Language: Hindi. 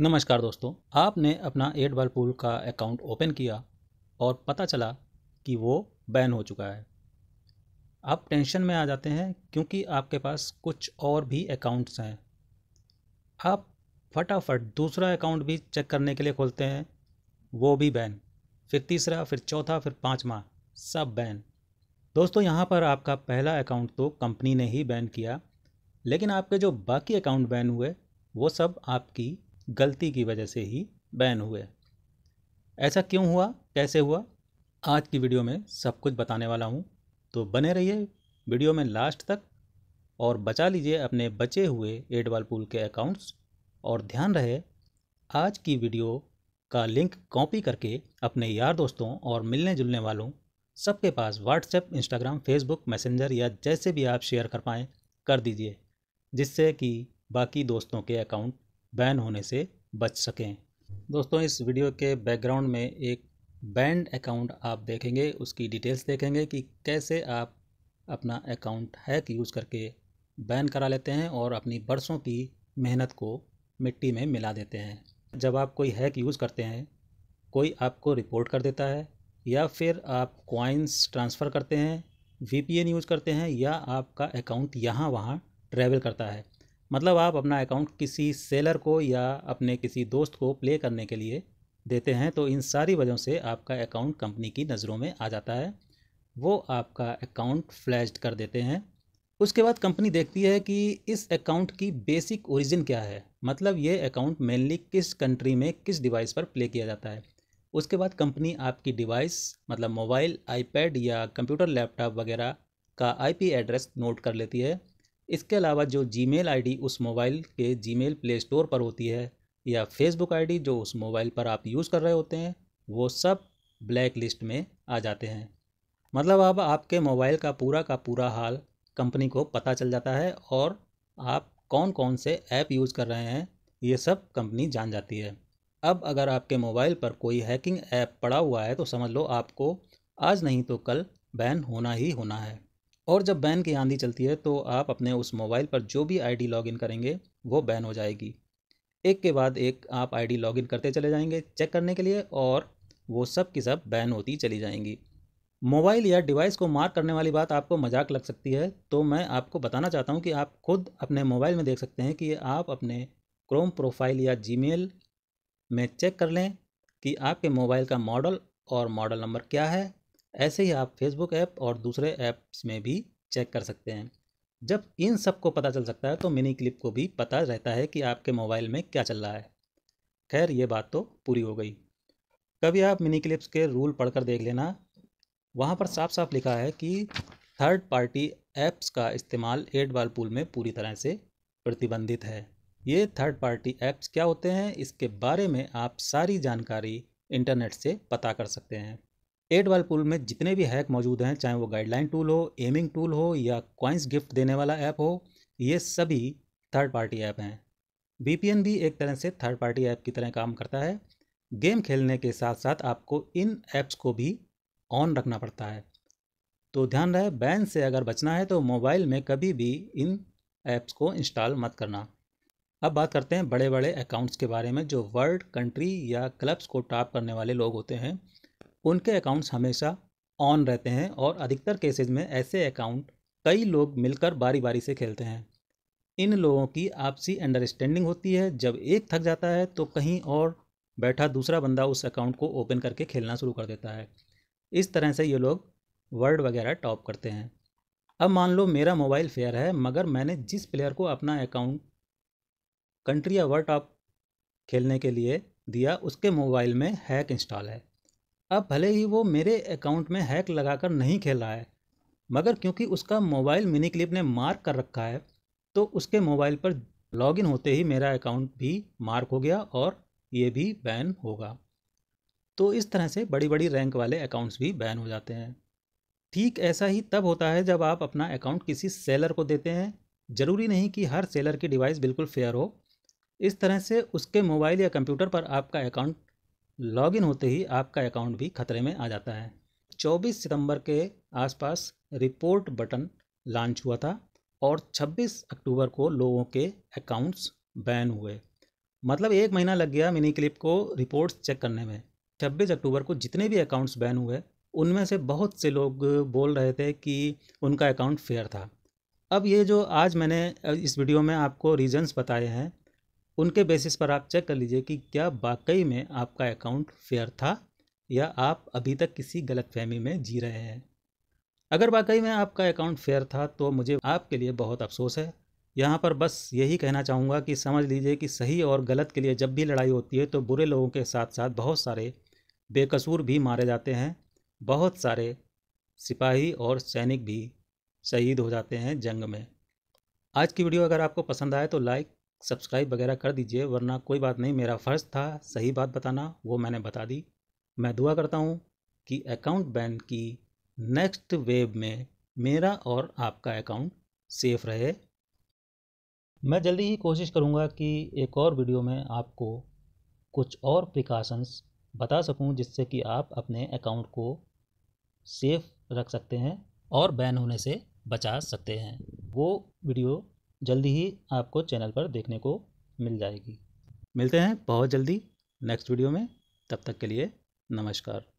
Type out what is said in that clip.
नमस्कार दोस्तों आपने अपना एट बाल पूल का अकाउंट ओपन किया और पता चला कि वो बैन हो चुका है आप टेंशन में आ जाते हैं क्योंकि आपके पास कुछ और भी अकाउंट्स हैं आप फटाफट दूसरा अकाउंट भी चेक करने के लिए खोलते हैं वो भी बैन फिर तीसरा फिर चौथा फिर पाँचवा सब बैन दोस्तों यहाँ पर आपका पहला अकाउंट तो कंपनी ने ही बैन किया लेकिन आपके जो बाकी अकाउंट बैन हुए वो सब आपकी गलती की वजह से ही बैन हुए ऐसा क्यों हुआ कैसे हुआ आज की वीडियो में सब कुछ बताने वाला हूँ तो बने रहिए वीडियो में लास्ट तक और बचा लीजिए अपने बचे हुए एडवाल पूल के अकाउंट्स और ध्यान रहे आज की वीडियो का लिंक कॉपी करके अपने यार दोस्तों और मिलने जुलने वालों सबके पास व्हाट्सएप इंस्टाग्राम फेसबुक मैसेंजर या जैसे भी आप शेयर कर पाएँ कर दीजिए जिससे कि बाकी दोस्तों के अकाउंट बैन होने से बच सकें दोस्तों इस वीडियो के बैकग्राउंड में एक बैंड अकाउंट आप देखेंगे उसकी डिटेल्स देखेंगे कि कैसे आप अपना अकाउंट हैक यूज़ करके बैन करा लेते हैं और अपनी बरसों की मेहनत को मिट्टी में मिला देते हैं जब आप कोई हैक यूज़ करते हैं कोई आपको रिपोर्ट कर देता है या फिर आप क्वाइंस ट्रांसफ़र करते हैं वीपीएन यूज़ करते हैं या आपका अकाउंट यहाँ वहाँ ट्रैवल करता है मतलब आप अपना अकाउंट किसी सेलर को या अपने किसी दोस्त को प्ले करने के लिए देते हैं तो इन सारी वजहों से आपका अकाउंट कंपनी की नज़रों में आ जाता है वो आपका अकाउंट फ्लैश कर देते हैं उसके बाद कंपनी देखती है कि इस अकाउंट की बेसिक ओरिजिन क्या है मतलब ये अकाउंट मेनली किस कंट्री में किस डिवाइस पर प्ले किया जाता है उसके बाद कंपनी आपकी डिवाइस मतलब मोबाइल आईपैड या कंप्यूटर लैपटॉप वगैरह का आईपी एड्रेस नोट कर लेती है इसके अलावा जो जी मेल उस मोबाइल के जी मेल प्ले स्टोर पर होती है या फेसबुक आई जो उस मोबाइल पर आप यूज़ कर रहे होते हैं वो सब ब्लैक लिस्ट में आ जाते हैं मतलब अब आपके मोबाइल का पूरा का पूरा हाल कंपनी को पता चल जाता है और आप कौन कौन से ऐप यूज़ कर रहे हैं ये सब कंपनी जान जाती है अब अगर आपके मोबाइल पर कोई हैकिंग ऐप पड़ा हुआ है तो समझ लो आपको आज नहीं तो कल बैन होना ही होना है और जब बैन की आंधी चलती है तो आप अपने उस मोबाइल पर जो भी आईडी लॉगिन करेंगे वो बैन हो जाएगी एक के बाद एक आप आईडी लॉगिन करते चले जाएंगे चेक करने के लिए और वो सब की सब बैन होती चली जाएंगी मोबाइल या डिवाइस को मार्क करने वाली बात आपको मजाक लग सकती है तो मैं आपको बताना चाहता हूँ कि आप खुद अपने मोबाइल में देख सकते हैं कि आप अपने क्रोम प्रोफाइल या जी में चेक कर लें कि आपके मोबाइल का मॉडल और मॉडल नंबर क्या है ऐसे ही आप फेसबुक ऐप और दूसरे ऐप्स में भी चेक कर सकते हैं जब इन सब को पता चल सकता है तो मिनी क्लिप को भी पता रहता है कि आपके मोबाइल में क्या चल रहा है खैर ये बात तो पूरी हो गई कभी आप मिनी क्लिप्स के रूल पढ़कर देख लेना वहाँ पर साफ साफ लिखा है कि थर्ड पार्टी ऐप्स का इस्तेमाल एड बाल पूल में पूरी तरह से प्रतिबंधित है ये थर्ड पार्टी ऐप्स क्या होते हैं इसके बारे में आप सारी जानकारी इंटरनेट से पता कर सकते हैं एट वाल पुल में जितने भी हैक मौजूद हैं चाहे वो गाइडलाइन टूल हो एमिंग टूल हो या क्वाइंस गिफ्ट देने वाला ऐप हो ये सभी थर्ड पार्टी ऐप हैं वीपीएन भी एक तरह से थर्ड पार्टी ऐप की तरह काम करता है गेम खेलने के साथ साथ आपको इन ऐप्स को भी ऑन रखना पड़ता है तो ध्यान रहे बैन से अगर बचना है तो मोबाइल में कभी भी इन ऐप्स को इंस्टॉल मत करना अब बात करते हैं बड़े बड़े अकाउंट्स के बारे में जो वर्ल्ड कंट्री या क्लब्स को टॉप करने वाले लोग होते हैं उनके अकाउंट्स हमेशा ऑन रहते हैं और अधिकतर केसेज में ऐसे अकाउंट कई लोग मिलकर बारी बारी से खेलते हैं इन लोगों की आपसी अंडरस्टैंडिंग होती है जब एक थक जाता है तो कहीं और बैठा दूसरा बंदा उस अकाउंट को ओपन करके खेलना शुरू कर देता है इस तरह से ये लोग वर्ड वगैरह टॉप करते हैं अब मान लो मेरा मोबाइल फेयर है मगर मैंने जिस प्लेयर को अपना अकाउंट कंट्री या वर्ल्ड टॉप खेलने के लिए दिया उसके मोबाइल में हैक इंस्टॉल है अब भले ही वो मेरे अकाउंट में हैक लगाकर नहीं खेला है मगर क्योंकि उसका मोबाइल मिनी क्लिप ने मार्क कर रखा है तो उसके मोबाइल पर लॉगिन होते ही मेरा अकाउंट भी मार्क हो गया और ये भी बैन होगा तो इस तरह से बड़ी बड़ी रैंक वाले अकाउंट्स भी बैन हो जाते हैं ठीक ऐसा ही तब होता है जब आप अपना अकाउंट किसी सेलर को देते हैं ज़रूरी नहीं कि हर सेलर की डिवाइस बिल्कुल फेयर हो इस तरह से उसके मोबाइल या कंप्यूटर पर आपका अकाउंट लॉगिन होते ही आपका अकाउंट भी खतरे में आ जाता है 24 सितंबर के आसपास रिपोर्ट बटन लॉन्च हुआ था और 26 अक्टूबर को लोगों के अकाउंट्स बैन हुए मतलब एक महीना लग गया मिनी क्लिप को रिपोर्ट्स चेक करने में 26 अक्टूबर को जितने भी अकाउंट्स बैन हुए उनमें से बहुत से लोग बोल रहे थे कि उनका अकाउंट फेयर था अब ये जो आज मैंने इस वीडियो में आपको रीजंस बताए हैं उनके बेसिस पर आप चेक कर लीजिए कि क्या वाकई में आपका अकाउंट फेयर था या आप अभी तक किसी गलत फहमी में जी रहे हैं अगर वाकई में आपका अकाउंट फेयर था तो मुझे आपके लिए बहुत अफसोस है यहाँ पर बस यही कहना चाहूँगा कि समझ लीजिए कि सही और गलत के लिए जब भी लड़ाई होती है तो बुरे लोगों के साथ साथ बहुत सारे बेकसूर भी मारे जाते हैं बहुत सारे सिपाही और सैनिक भी शहीद हो जाते हैं जंग में आज की वीडियो अगर आपको पसंद आए तो लाइक सब्सक्राइब वगैरह कर दीजिए वरना कोई बात नहीं मेरा फ़र्ज़ था सही बात बताना वो मैंने बता दी मैं दुआ करता हूँ कि अकाउंट बैन की नेक्स्ट वेब में मेरा और आपका अकाउंट सेफ रहे मैं जल्दी ही कोशिश करूँगा कि एक और वीडियो में आपको कुछ और प्रिकॉशंस बता सकूँ जिससे कि आप अपने अकाउंट को सेफ रख सकते हैं और बैन होने से बचा सकते हैं वो वीडियो जल्दी ही आपको चैनल पर देखने को मिल जाएगी मिलते हैं बहुत जल्दी नेक्स्ट वीडियो में तब तक के लिए नमस्कार